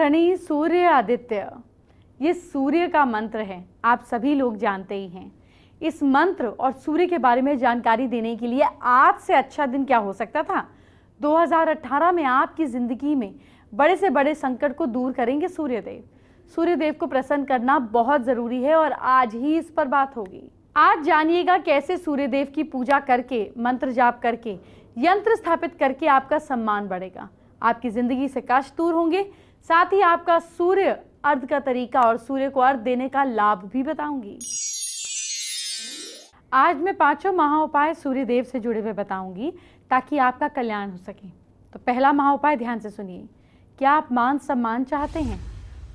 रणी सूर्य आदित्य ये सूर्य का मंत्र है आप सभी लोग जानते ही हैं इस मंत्र और सूर्य के बारे में जानकारी देने के लिए आज से अच्छा दिन क्या हो सकता था 2018 में आपकी ज़िंदगी में बड़े से बड़े संकट को दूर करेंगे सूर्यदेव सूर्यदेव को प्रसन्न करना बहुत ज़रूरी है और आज ही इस पर बात होगी आज जानिएगा कैसे सूर्यदेव की पूजा करके मंत्र जाप करके यंत्र स्थापित करके आपका सम्मान बढ़ेगा आपकी ज़िंदगी से कष्ट दूर होंगे साथ ही आपका सूर्य अर्ध का तरीका और सूर्य को अर्ध देने का लाभ भी बताऊंगी आज मैं पांचों महा उपाय सूर्य देव से जुड़े हुए बताऊंगी ताकि आपका कल्याण हो सके तो पहला महा उपाय ध्यान से सुनिए क्या आप मान सम्मान चाहते हैं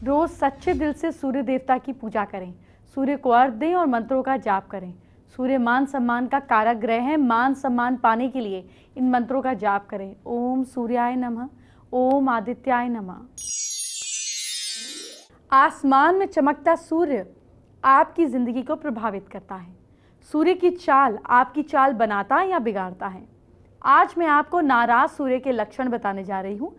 रोज़ सच्चे दिल से सूर्य देवता की पूजा करें सूर्य को अर्घ दें और मंत्रों का जाप करें सूर्य मान सम्मान का कारक ग्रह है मान सम्मान पाने के लिए इन मंत्रों का जाप करें ओम सूर्याय नमः ओम आदित्याय नमः आसमान में चमकता सूर्य आपकी ज़िंदगी को प्रभावित करता है सूर्य की चाल आपकी चाल बनाता है या बिगाड़ता है आज मैं आपको नाराज़ सूर्य के लक्षण बताने जा रही हूँ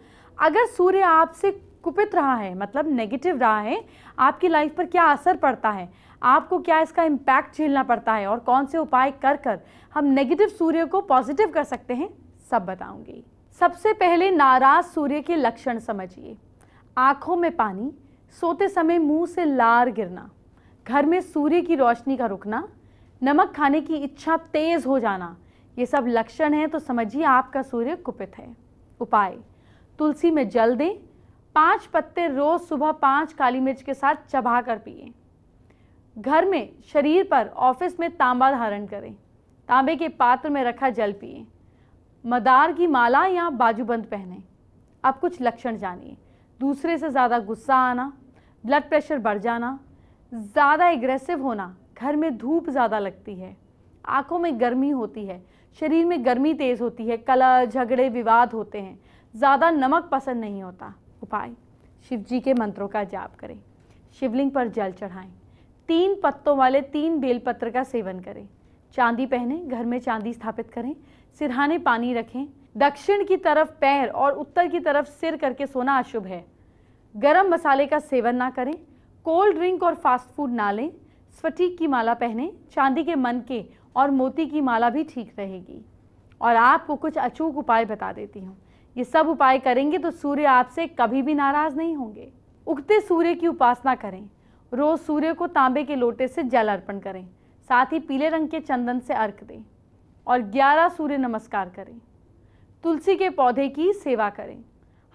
अगर सूर्य आपसे कुपित रहा है मतलब नेगेटिव रहा है आपकी लाइफ पर क्या असर पड़ता है आपको क्या इसका इम्पैक्ट झेलना पड़ता है और कौन से उपाय कर कर हम नेगेटिव सूर्य को पॉजिटिव कर सकते हैं सब बताऊंगी सबसे पहले नाराज़ सूर्य के लक्षण समझिए आँखों में पानी सोते समय मुंह से लार गिरना घर में सूर्य की रोशनी का रुकना नमक खाने की इच्छा तेज़ हो जाना ये सब लक्षण हैं तो समझिए आपका सूर्य कुपित है उपाय तुलसी में जल दें पाँच पत्ते रोज़ सुबह पाँच काली मिर्च के साथ चबा कर पिए घर में शरीर पर ऑफिस में तांबा धारण करें तांबे के पात्र में रखा जल पिए मदार की माला या बाजूबंद पहने अब कुछ लक्षण जानिए दूसरे से ज़्यादा गुस्सा आना ब्लड प्रेशर बढ़ जाना ज़्यादा एग्रेसिव होना घर में धूप ज़्यादा लगती है आँखों में गर्मी होती है शरीर में गर्मी तेज़ होती है कला झगड़े विवाद होते हैं ज़्यादा नमक पसंद नहीं होता उपाय शिव जी के मंत्रों का जाप करें शिवलिंग पर जल चढ़ाएं तीन पत्तों वाले तीन बेलपत्र का सेवन करें चांदी पहने घर में चांदी स्थापित करें सिरहाने पानी रखें दक्षिण की तरफ पैर और उत्तर की तरफ सिर करके सोना अशुभ है गरम मसाले का सेवन ना करें कोल्ड ड्रिंक और फास्ट फूड ना लें स्फटिक की माला पहने चांदी के मन के और मोती की माला भी ठीक रहेगी और आपको कुछ अचूक उपाय बता देती हूँ ये सब उपाय करेंगे तो सूर्य आपसे कभी भी नाराज़ नहीं होंगे उगते सूर्य की उपासना करें रोज़ सूर्य को तांबे के लोटे से जल अर्पण करें साथ ही पीले रंग के चंदन से अर्क दें और 11 सूर्य नमस्कार करें तुलसी के पौधे की सेवा करें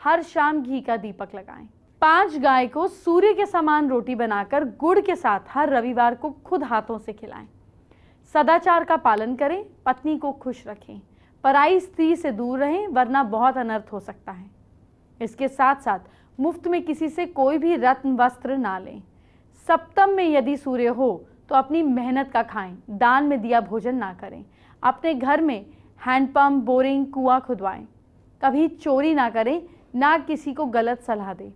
हर शाम घी का दीपक लगाएं पांच गाय को सूर्य के समान रोटी बनाकर गुड़ के साथ हर रविवार को खुद हाथों से खिलाएं सदाचार का पालन करें पत्नी को खुश रखें पराई स्त्री से दूर रहें वरना बहुत अनर्थ हो सकता है इसके साथ साथ मुफ्त में किसी से कोई भी रत्न वस्त्र ना लें सप्तम में यदि सूर्य हो तो अपनी मेहनत का खाएं दान में दिया भोजन ना करें अपने घर में हैंडपम्प बोरिंग कुआं खुदवाएं कभी चोरी ना करें ना किसी को गलत सलाह दें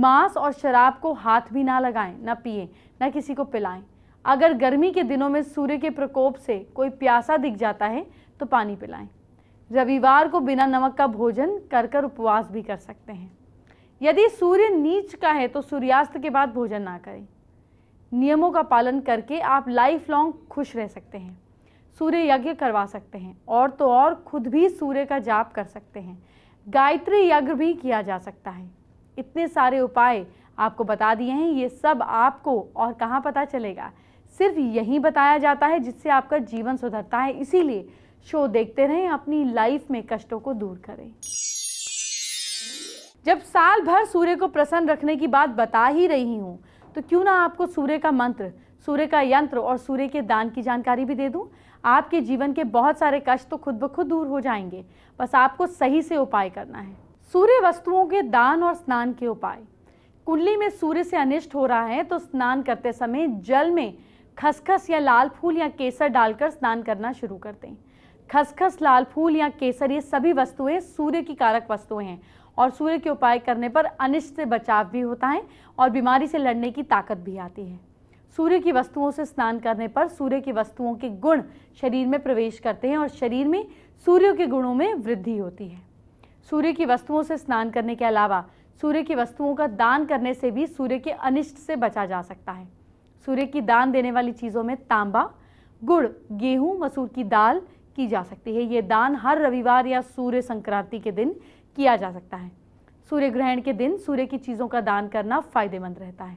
मांस और शराब को हाथ भी ना लगाएं ना पिए ना किसी को पिलाएं अगर गर्मी के दिनों में सूर्य के प्रकोप से कोई प्यासा दिख जाता है तो पानी पिलाएं रविवार को बिना नमक का भोजन कर कर उपवास भी कर सकते हैं यदि सूर्य नीच का है तो सूर्यास्त के बाद भोजन ना करें नियमों का पालन करके आप लाइफ लॉन्ग खुश रह सकते हैं सूर्य यज्ञ करवा सकते हैं और तो और खुद भी सूर्य का जाप कर सकते हैं गायत्री यज्ञ भी किया जा सकता है इतने सारे उपाय आपको बता दिए हैं ये सब आपको और कहाँ पता चलेगा सिर्फ यही बताया जाता है जिससे आपका जीवन सुधरता है इसीलिए शो देखते रहें अपनी लाइफ में कष्टों को दूर करें जब साल भर सूर्य को प्रसन्न रखने की बात बता ही रही हूँ तो क्यों ना आपको सूर्य का मंत्र सूर्य का यंत्र और सूर्य के दान की जानकारी भी दे दूँ आपके जीवन के बहुत सारे कष्ट तो खुद ब खुद दूर हो जाएंगे बस आपको सही से उपाय करना है सूर्य वस्तुओं के दान और स्नान के उपाय कुंडली में सूर्य से अनिष्ट हो रहा है तो स्नान करते समय जल में खसखस या लाल फूल या केसर डालकर स्नान करना शुरू करते हैं खसखस लाल फूल या केसर ये सभी वस्तुएं सूर्य की कारक वस्तुएं हैं और सूर्य के उपाय करने पर अनिष्ट से बचाव भी होता है और बीमारी से लड़ने की ताकत भी आती है सूर्य की वस्तुओं से स्नान करने पर सूर्य की वस्तुओं के गुण शरीर में प्रवेश करते हैं और शरीर में सूर्य के गुणों में वृद्धि होती है सूर्य की वस्तुओं से स्नान करने के अलावा सूर्य की वस्तुओं का दान करने से भी सूर्य के अनिष्ट से बचा जा सकता है सूर्य की दान देने वाली चीज़ों में तांबा गुड़ गेहूं मसूर की दाल की जा सकती है ये दान हर रविवार या सूर्य संक्रांति के दिन किया जा सकता है सूर्य ग्रहण के दिन सूर्य की चीज़ों का दान करना फायदेमंद रहता है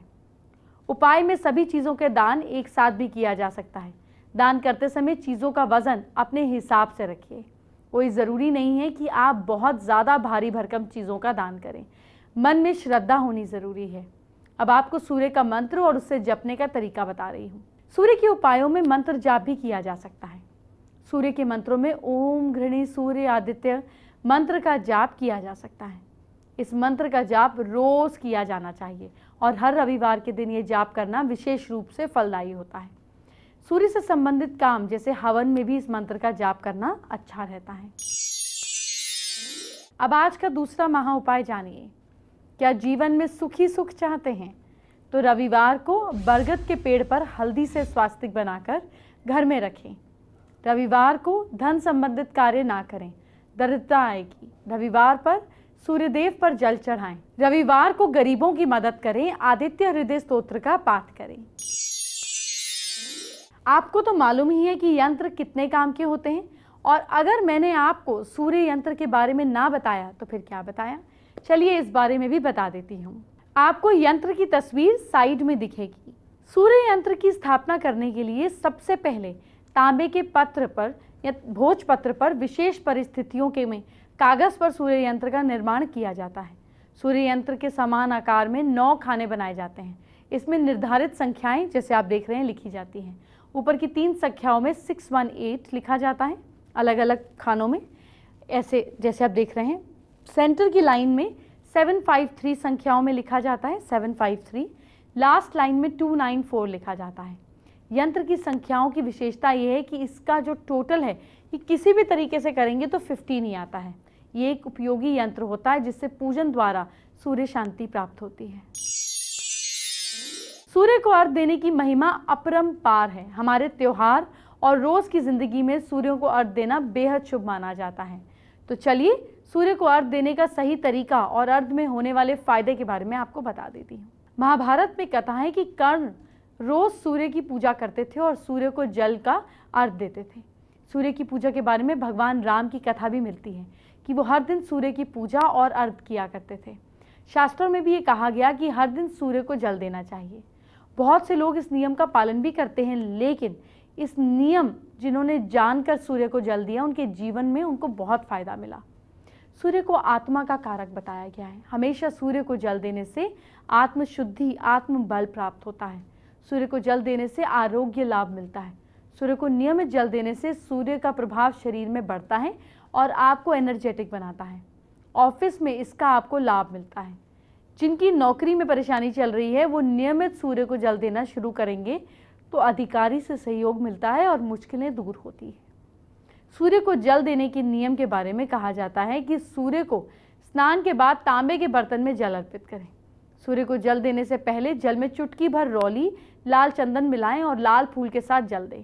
उपाय में सभी चीज़ों के दान एक साथ भी किया जा सकता है दान करते समय चीज़ों का वज़न अपने हिसाब से रखिए कोई ज़रूरी नहीं है कि आप बहुत ज़्यादा भारी भरकम चीज़ों का दान करें मन में श्रद्धा होनी ज़रूरी है अब आपको सूर्य का मंत्र और उससे जपने का तरीका बता रही हूँ सूर्य के उपायों में मंत्र जाप भी किया जा सकता है सूर्य के मंत्रों में ओम घृणी सूर्य आदित्य मंत्र का जाप किया जा सकता है इस मंत्र का जाप रोज़ किया जाना चाहिए और हर रविवार के दिन ये जाप करना विशेष रूप से फलदायी होता है सूर्य से संबंधित काम जैसे हवन में भी इस मंत्र का जाप करना अच्छा रहता है अब आज का दूसरा महा उपाय जानिए क्या जीवन में सुखी सुख चाहते हैं तो रविवार को बरगद के पेड़ पर हल्दी से स्वास्तिक बनाकर घर में रखें रविवार को धन संबंधित कार्य ना करें दरिद्रता आएगी रविवार पर सूर्यदेव पर जल चढ़ाएं रविवार को गरीबों की मदद करें आदित्य हृदय स्त्रोत्र का पाठ करें आपको तो मालूम ही है कि यंत्र कितने काम के होते हैं और अगर मैंने आपको सूर्य यंत्र के बारे में ना बताया तो फिर क्या बताया चलिए इस बारे में भी बता देती हूँ आपको यंत्र की तस्वीर साइड में दिखेगी सूर्य यंत्र की स्थापना करने के लिए सबसे पहले तांबे के पत्र पर या भोज पत्र पर विशेष परिस्थितियों के में कागज़ पर सूर्य यंत्र का निर्माण किया जाता है सूर्य यंत्र के समान आकार में नौ खाने बनाए जाते हैं इसमें निर्धारित संख्याएं जैसे आप देख रहे हैं लिखी जाती हैं ऊपर की तीन संख्याओं में सिक्स वन एट लिखा जाता है अलग अलग खानों में ऐसे जैसे आप देख रहे हैं सेंटर की लाइन में सेवन फाइव थ्री संख्याओं में लिखा जाता है seven five three last line में टू नाइन फोर लिखा जाता है यंत्र की संख्याओं की विशेषता ये है कि इसका जो टोटल है ये किसी भी तरीके से करेंगे तो फिफ्टीन ही आता है ये एक उपयोगी यंत्र होता है जिससे पूजन द्वारा सूर्य शांति प्राप्त होती है सूर्य को अर्घ देने की महिमा पार है हमारे त्यौहार और रोज़ की ज़िंदगी में सूर्य को अर्घ देना बेहद शुभ माना जाता है तो चलिए सूर्य को अर्घ देने का सही तरीका और अर्घ में होने वाले फायदे के बारे में आपको बता देती हूँ महाभारत में कथा है कि कर्ण रोज़ सूर्य की पूजा करते थे और सूर्य को जल का अर्घ देते थे सूर्य की पूजा के बारे में भगवान राम की कथा भी मिलती है कि वो हर दिन सूर्य की पूजा और अर्घ किया करते थे शास्त्रों में भी ये कहा गया कि हर दिन सूर्य को जल देना चाहिए बहुत से लोग इस नियम का पालन भी करते हैं लेकिन इस नियम जिन्होंने जानकर सूर्य को जल दिया उनके जीवन में उनको बहुत फ़ायदा मिला सूर्य को आत्मा का कारक बताया गया है हमेशा सूर्य को जल देने से आत्मशुद्धि आत्मबल प्राप्त होता है सूर्य को जल देने से आरोग्य लाभ मिलता है सूर्य को नियमित जल देने से सूर्य का प्रभाव शरीर में बढ़ता है और आपको एनर्जेटिक बनाता है ऑफिस में इसका आपको लाभ मिलता है जिनकी नौकरी में परेशानी चल रही है वो नियमित सूर्य को जल देना शुरू करेंगे तो अधिकारी से सहयोग मिलता है और मुश्किलें दूर होती है सूर्य को जल देने के नियम के बारे में कहा जाता है कि सूर्य को स्नान के बाद तांबे के बर्तन में जल अर्पित करें सूर्य को जल देने से पहले जल में चुटकी भर रौली लाल चंदन मिलाएं और लाल फूल के साथ जल दें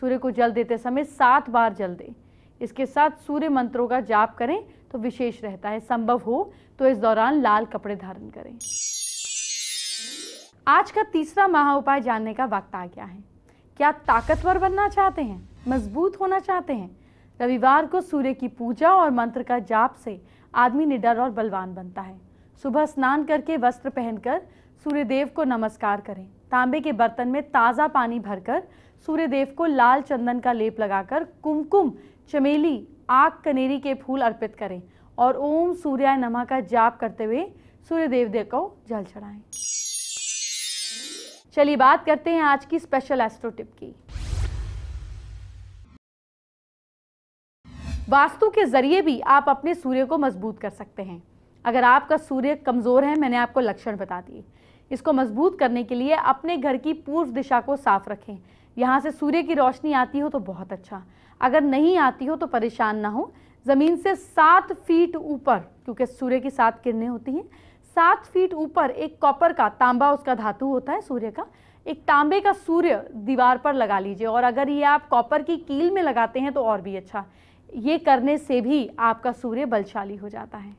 सूर्य को जल देते समय सात बार जल दें इसके साथ सूर्य मंत्रों का जाप करें तो विशेष रहता है संभव हो तो इस दौरान लाल कपड़े धारण करें आज का तीसरा महा उपाय जानने का वक्त आ गया है क्या ताकतवर बनना चाहते हैं मजबूत होना चाहते हैं रविवार को सूर्य की पूजा और मंत्र का जाप से आदमी निडर और बलवान बनता है सुबह स्नान करके वस्त्र पहनकर सूर्य देव को नमस्कार करें तांबे के बर्तन में ताज़ा पानी भरकर सूर्य देव को लाल चंदन का लेप लगाकर कुमकुम चमेली आग कनेरी के फूल अर्पित करें और ओम सूर्याय नमः का जाप करते हुए सूर्य देवदेव को जल चढ़ाएं चलिए बात करते हैं आज की स्पेशल एस्ट्रो टिप की वास्तु के जरिए भी आप अपने सूर्य को मजबूत कर सकते हैं अगर आपका सूर्य कमज़ोर है मैंने आपको लक्षण बता दिए इसको मजबूत करने के लिए अपने घर की पूर्व दिशा को साफ रखें यहाँ से सूर्य की रोशनी आती हो तो बहुत अच्छा अगर नहीं आती हो तो परेशान ना हो ज़मीन से सात फीट ऊपर क्योंकि सूर्य की सात किरणें होती हैं सात फीट ऊपर एक कॉपर का तांबा उसका धातु होता है सूर्य का एक तांबे का सूर्य दीवार पर लगा लीजिए और अगर ये आप कॉपर की कील में लगाते हैं तो और भी अच्छा ये करने से भी आपका सूर्य बलशाली हो जाता है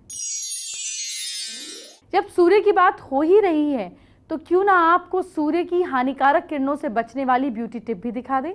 जब सूर्य की बात हो ही रही है तो क्यों ना आपको सूर्य की हानिकारक किरणों से बचने वाली ब्यूटी टिप भी दिखा दें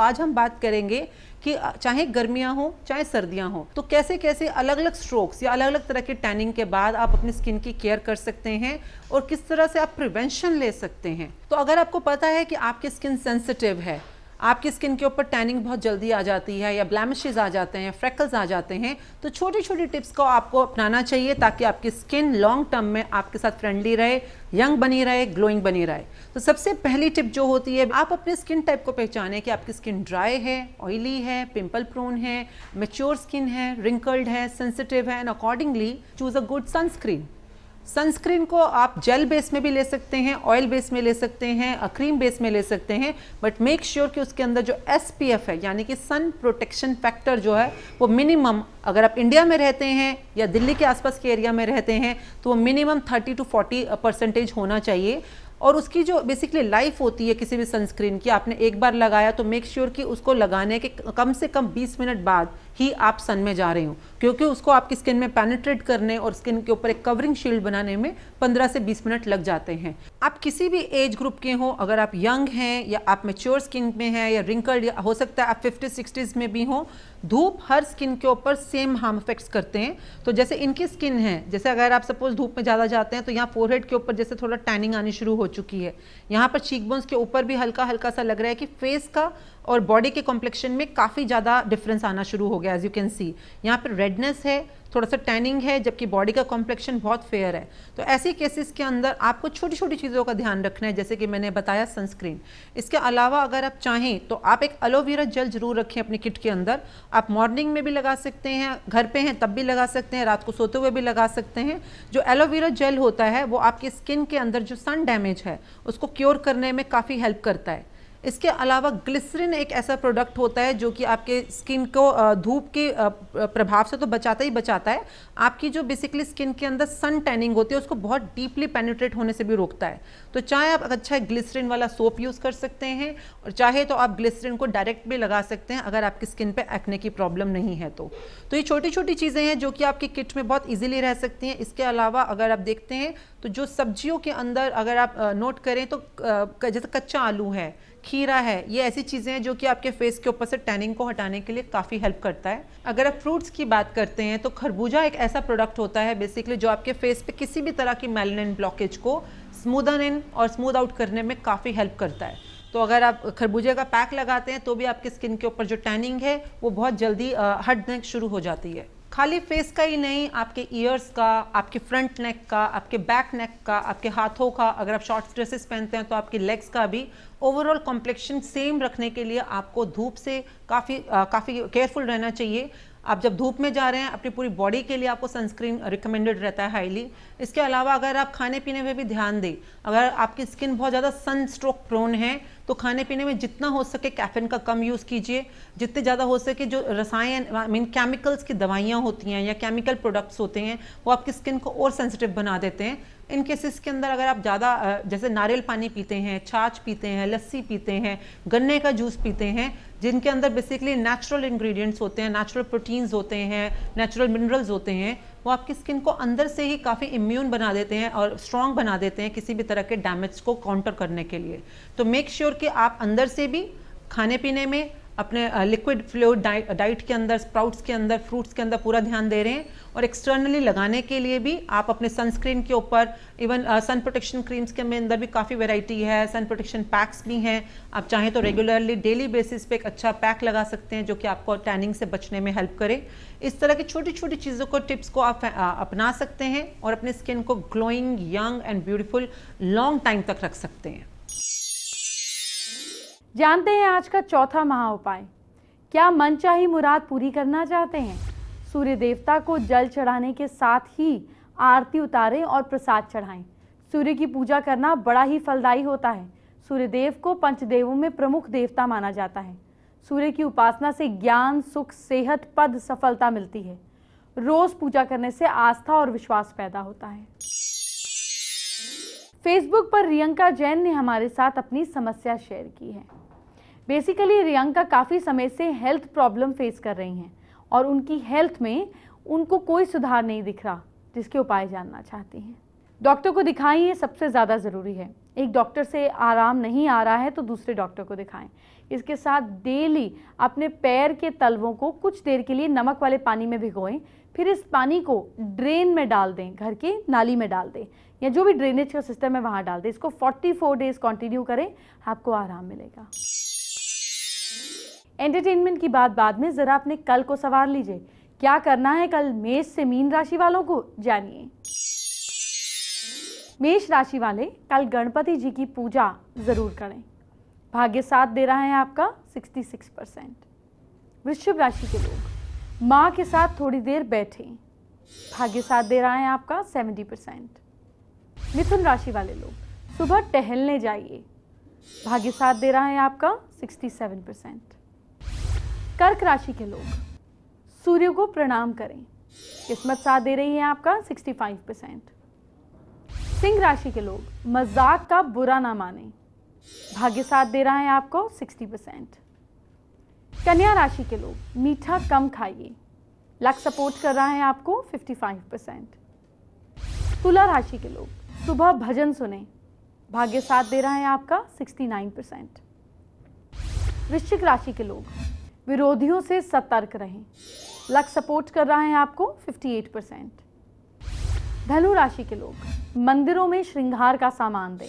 आज हम बात करेंगे कि चाहे गर्मियां हो चाहे सर्दियां हो तो कैसे कैसे अलग अलग स्ट्रोक्स या अलग अलग तरह के टैनिंग के बाद आप अपनी स्किन की केयर कर सकते हैं और किस तरह से आप प्रिवेंशन ले सकते हैं तो अगर आपको पता है कि आपकी स्किन सेंसिटिव है आपकी स्किन के ऊपर टैनिंग बहुत जल्दी आ जाती है या ब्लैमिशेज आ जाते हैं फ्रेकल्स आ जाते हैं तो छोटी छोटी टिप्स को आपको अपनाना चाहिए ताकि आपकी स्किन लॉन्ग टर्म में आपके साथ फ्रेंडली रहे यंग बनी रहे ग्लोइंग बनी रहे तो सबसे पहली टिप जो होती है आप अपने स्किन टाइप को पहचाने कि आपकी स्किन ड्राई है ऑयली है पिम्पल प्रोन है मेच्योर स्किन है रिंकल्ड है सेंसिटिव है and accordingly choose a good sunscreen sunscreen को आप जेल बेस में भी ले सकते हैं ऑयल बेस में ले सकते हैं क्रीम बेस में ले सकते हैं बट मेक श्योर कि उसके अंदर जो एस है यानी कि सन प्रोटेक्शन फैक्टर जो है वो मिनिमम अगर आप इंडिया में रहते हैं या दिल्ली के आसपास के एरिया में रहते हैं तो वो मिनिमम 30 टू 40 परसेंटेज होना चाहिए और उसकी जो बेसिकली लाइफ होती है किसी भी सनस्क्रीन की आपने एक बार लगाया तो मेक श्योर sure कि उसको लगाने के कम से कम 20 मिनट बाद ही आप सन में जा रहे हो क्योंकि उसको आपकी स्किन में पेनिट्रेट करने और स्किन के ऊपर एक कवरिंग शील्ड बनाने में 15 से 20 मिनट लग जाते हैं आप किसी भी एज ग्रुप के हों अगर आप यंग हैं या आप मेच्योर स्किन में हैं या रिंकल्ड हो सकता है आप फिफ्टी सिक्सटीज़ में भी हों धूप हर स्किन के ऊपर सेम हार्म इफेक्ट्स करते हैं तो जैसे इनकी स्किन है जैसे अगर आप सपोज धूप में ज़्यादा जाते हैं तो यहाँ फोरहेड के ऊपर जैसे थोड़ा टैनिंग आनी शुरू हो चुकी है यहाँ पर चीक बोन्स के ऊपर भी हल्का हल्का सा लग रहा है कि फेस का और बॉडी के कॉम्प्लेक्शन में काफ़ी ज़्यादा डिफरेंस आना शुरू हो गया एज यू कैन सी यहाँ पर रेडनेस है थोड़ा सा टैनिंग है जबकि बॉडी का कॉम्प्लेक्शन बहुत फेयर है तो ऐसे केसेस के अंदर आपको छोटी छोटी चीज़ों का ध्यान रखना है जैसे कि मैंने बताया सनस्क्रीन इसके अलावा अगर आप चाहें तो आप एक एलोवेरा जेल जरूर रखें अपने किट के अंदर आप मॉर्निंग में भी लगा सकते हैं घर पे हैं तब भी लगा सकते हैं रात को सोते हुए भी लगा सकते हैं जो एलोवेरा जेल होता है वो आपकी स्किन के अंदर जो सन डैमेज है उसको क्योर करने में काफ़ी हेल्प करता है इसके अलावा ग्लिसरिन एक ऐसा प्रोडक्ट होता है जो कि आपके स्किन को धूप के प्रभाव से तो बचाता ही बचाता है आपकी जो बेसिकली स्किन के अंदर सन टैनिंग होती है उसको बहुत डीपली पेनिट्रेट होने से भी रोकता है तो चाहे आप अच्छा ग्लिसरिन वाला सोप यूज़ कर सकते हैं और चाहे तो आप ग्लिसरिन को डायरेक्ट भी लगा सकते हैं अगर आपकी स्किन पर एक्ने की प्रॉब्लम नहीं है तो तो ये छोटी छोटी चीज़ें हैं जो कि आपकी किट में बहुत ईजिली रह सकती हैं इसके अलावा अगर आप देखते हैं तो जो सब्जियों के अंदर अगर आप नोट करें तो जैसे कच्चा आलू है खीरा है ये ऐसी चीज़ें हैं जो कि आपके फेस के ऊपर से टैनिंग को हटाने के लिए काफ़ी हेल्प करता है अगर आप फ्रूट्स की बात करते हैं तो खरबूजा एक ऐसा प्रोडक्ट होता है बेसिकली जो आपके फेस पे किसी भी तरह की मेलानिन ब्लॉकेज को स्मूदन इन और स्मूद आउट करने में काफ़ी हेल्प करता है तो अगर आप खरबूजे का पैक लगाते हैं तो भी आपकी स्किन के ऊपर जो टैनिंग है वो बहुत जल्दी हटने शुरू हो जाती है खाली फेस का ही नहीं आपके ईयर्स का आपके फ्रंट नेक का आपके बैक नेक का आपके हाथों का अगर आप शॉर्ट ड्रेसेस पहनते हैं तो आपके लेग्स का भी ओवरऑल कॉम्प्लेक्शन सेम रखने के लिए आपको धूप से काफ़ी काफ़ी केयरफुल रहना चाहिए आप जब धूप में जा रहे हैं अपनी पूरी बॉडी के लिए आपको सनस्क्रीन रिकमेंडेड रहता है हाईली इसके अलावा अगर आप खाने पीने में भी ध्यान दें अगर आपकी स्किन बहुत ज़्यादा सन स्ट्रोक प्रोन है तो खाने पीने में जितना हो सके कैफिन का कम यूज़ कीजिए जितने ज़्यादा हो सके जो रसायन आई मीन केमिकल्स की दवाइयाँ होती हैं या केमिकल प्रोडक्ट्स होते हैं वो आपकी स्किन को और सेंसिटिव बना देते हैं इन केसेस के अंदर अगर आप ज़्यादा जैसे नारियल पानी पीते हैं छाछ पीते हैं लस्सी पीते हैं गन्ने का जूस पीते हैं जिनके अंदर बेसिकली नेचुरल इंग्रेडिएंट्स होते हैं नेचुरल प्रोटीन्स होते हैं नेचुरल मिनरल्स होते हैं वो आपकी स्किन को अंदर से ही काफ़ी इम्यून बना देते हैं और स्ट्रॉन्ग बना देते हैं किसी भी तरह के डैमेज को काउंटर करने के लिए तो मेक श्योर sure कि आप अंदर से भी खाने पीने में अपने लिक्विड फ्लो डाइट के अंदर स्प्राउट्स के अंदर फ्रूट्स के अंदर पूरा ध्यान दे रहे हैं और एक्सटर्नली लगाने के लिए भी आप अपने सनस्क्रीन के ऊपर इवन सन प्रोटेक्शन क्रीम्स के अंदर भी काफ़ी वेराइटी है सन प्रोटेक्शन पैक्स भी हैं आप चाहें तो रेगुलरली डेली बेसिस पे एक अच्छा पैक लगा सकते हैं जो कि आपको टैनिंग से बचने में हेल्प करे इस तरह की छोटी छोटी चीज़ों को टिप्स को आप अपना सकते हैं और अपने स्किन को glowing young and beautiful long time तक रख सकते हैं जानते हैं आज का चौथा महा उपाय क्या मनचाही मुराद पूरी करना चाहते हैं सूर्य देवता को जल चढ़ाने के साथ ही आरती उतारें और प्रसाद चढ़ाएं सूर्य की पूजा करना बड़ा ही फलदायी होता है सूर्य देव को पंचदेवों में प्रमुख देवता माना जाता है सूर्य की उपासना से ज्ञान सुख सेहत पद सफलता मिलती है रोज पूजा करने से आस्था और विश्वास पैदा होता है फेसबुक पर रियंका जैन ने हमारे साथ अपनी समस्या शेयर की है बेसिकली रियंका काफ़ी समय से हेल्थ प्रॉब्लम फेस कर रही हैं और उनकी हेल्थ में उनको कोई सुधार नहीं दिख रहा जिसके उपाय जानना चाहती हैं डॉक्टर को दिखाएं ये सबसे ज़्यादा ज़रूरी है एक डॉक्टर से आराम नहीं आ रहा है तो दूसरे डॉक्टर को दिखाएं इसके साथ डेली अपने पैर के तलवों को कुछ देर के लिए नमक वाले पानी में भिगोएं फिर इस पानी को ड्रेन में डाल दें घर के नाली में डाल दें या जो भी ड्रेनेज का सिस्टम है वहाँ डाल दें इसको 44 डेज कंटिन्यू करें आपको आराम मिलेगा एंटरटेनमेंट की बात बाद में ज़रा अपने कल को संवार लीजिए क्या करना है कल मेष से मीन राशि वालों को जानिए मेष राशि वाले कल गणपति जी की पूजा ज़रूर करें भाग्य साथ दे रहा है आपका 66 परसेंट वृश्चिक राशि के लोग माँ के साथ थोड़ी देर बैठें भाग्य साथ दे रहा है आपका 70 परसेंट मिथुन राशि वाले लोग सुबह टहलने जाइए भाग्य साथ दे रहा है आपका 67 परसेंट कर्क राशि के लोग सूर्य को प्रणाम करें किस्मत साथ दे रही है आपका 65 परसेंट सिंह राशि के लोग मजाक का बुरा ना माने भाग्य साथ दे रहा है आपको 60 परसेंट कन्या राशि के लोग मीठा कम खाइए लक सपोर्ट कर रहा है आपको 55 परसेंट तुला राशि के लोग सुबह भजन सुने भाग्य साथ दे रहा है आपका 69 परसेंट वृश्चिक राशि के लोग विरोधियों से सतर्क रहें लक सपोर्ट कर रहा है आपको 58 परसेंट धनु राशि के लोग मंदिरों में श्रृंगार का सामान दें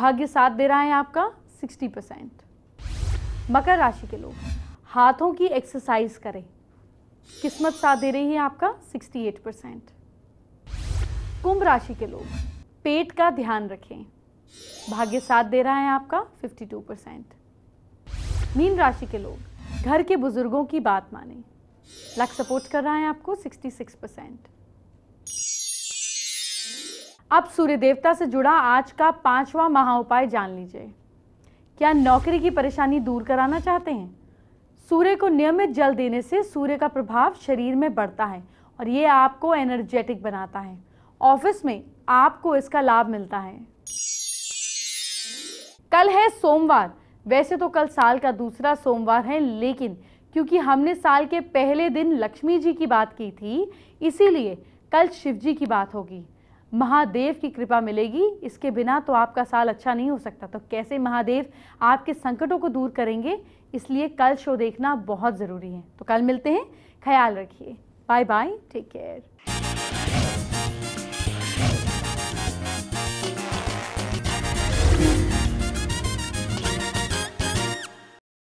भाग्य साथ दे रहा है आपका 60 परसेंट मकर राशि के लोग हाथों की एक्सरसाइज करें किस्मत साथ दे रही है आपका 68 परसेंट कुंभ राशि के लोग पेट का ध्यान रखें भाग्य साथ दे रहा है आपका 52 परसेंट मीन राशि के लोग घर के बुजुर्गों की बात माने लक सपोर्ट कर रहा है आपको 66 परसेंट अब सूर्य देवता से जुड़ा आज का पांचवा महा उपाय जान लीजिए क्या नौकरी की परेशानी दूर कराना चाहते हैं सूर्य को नियमित जल देने से सूर्य का प्रभाव शरीर में बढ़ता है और ये आपको एनर्जेटिक बनाता है ऑफिस में आपको इसका लाभ मिलता है कल है सोमवार वैसे तो कल साल का दूसरा सोमवार है लेकिन क्योंकि हमने साल के पहले दिन लक्ष्मी जी की बात की थी इसीलिए कल शिव जी की बात होगी महादेव की कृपा मिलेगी इसके बिना तो आपका साल अच्छा नहीं हो सकता तो कैसे महादेव आपके संकटों को दूर करेंगे इसलिए कल शो देखना बहुत ज़रूरी है तो कल मिलते हैं ख्याल रखिए बाय बाय टेक केयर